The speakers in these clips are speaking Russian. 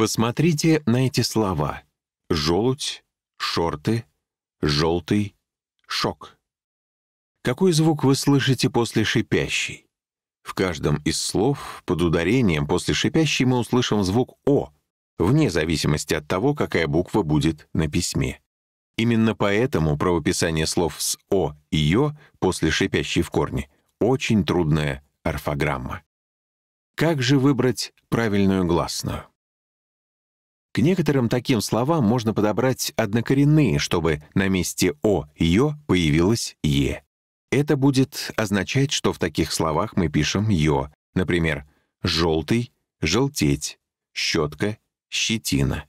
Посмотрите на эти слова. Желудь, шорты, желтый, шок. Какой звук вы слышите после шипящей? В каждом из слов под ударением после шипящей мы услышим звук «о», вне зависимости от того, какая буква будет на письме. Именно поэтому правописание слов с «о» и «ё» после шипящей в корне очень трудная орфограмма. Как же выбрать правильную гласную? К некоторым таким словам можно подобрать однокоренные, чтобы на месте «о» «ё» появилось «е». Это будет означать, что в таких словах мы пишем «ё». Например, «желтый», «желтеть», «щетка», «щетина».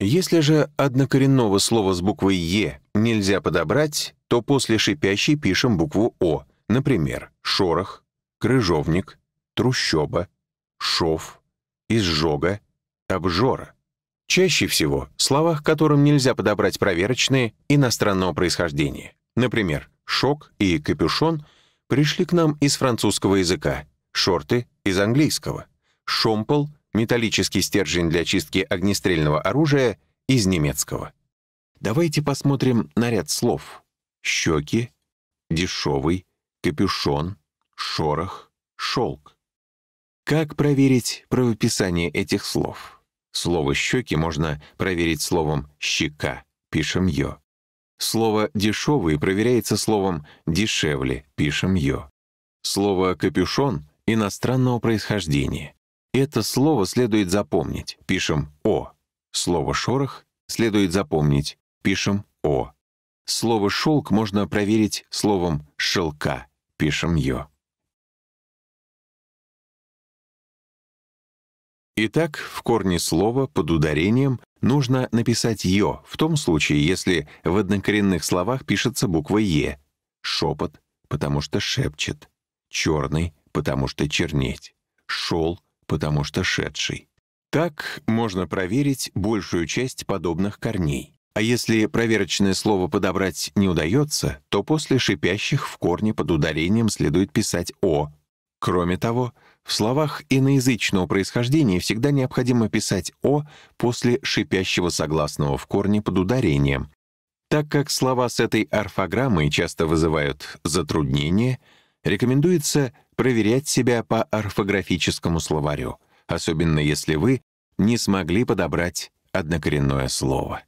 Если же однокоренного слова с буквой «е» нельзя подобрать, то после шипящей пишем букву «о». Например, «шорох», «крыжовник», «трущоба», «шов», «изжога», «обжора». Чаще всего в словах, которым нельзя подобрать проверочные, иностранного происхождения. Например, «шок» и «капюшон» пришли к нам из французского языка, «шорты» — из английского, «шомпол» — металлический стержень для чистки огнестрельного оружия — из немецкого. Давайте посмотрим на ряд слов. «Щеки», «дешевый», «капюшон», «шорох», «шелк». Как проверить правописание этих слов? Слово «щеки» можно проверить словом «щека», пишем «ё». Слово «дешевый» проверяется словом «дешевле», пишем «ё». Слово «капюшон» иностранного происхождения. Это слово следует запомнить, пишем «о». Слово «шорох» следует запомнить, пишем «о». Слово «шелк» можно проверить словом «шелка», пишем «ё». Итак, в корне слова под ударением нужно написать «ё» в том случае, если в однокоренных словах пишется буква «е». Шепот, потому что шепчет. Черный, потому что чернеть. Шел, потому что шедший. Так можно проверить большую часть подобных корней. А если проверочное слово подобрать не удается, то после шипящих в корне под ударением следует писать «о». Кроме того, в словах иноязычного происхождения всегда необходимо писать «о» после шипящего согласного в корне под ударением. Так как слова с этой орфограммой часто вызывают затруднения, рекомендуется проверять себя по орфографическому словарю, особенно если вы не смогли подобрать однокоренное слово.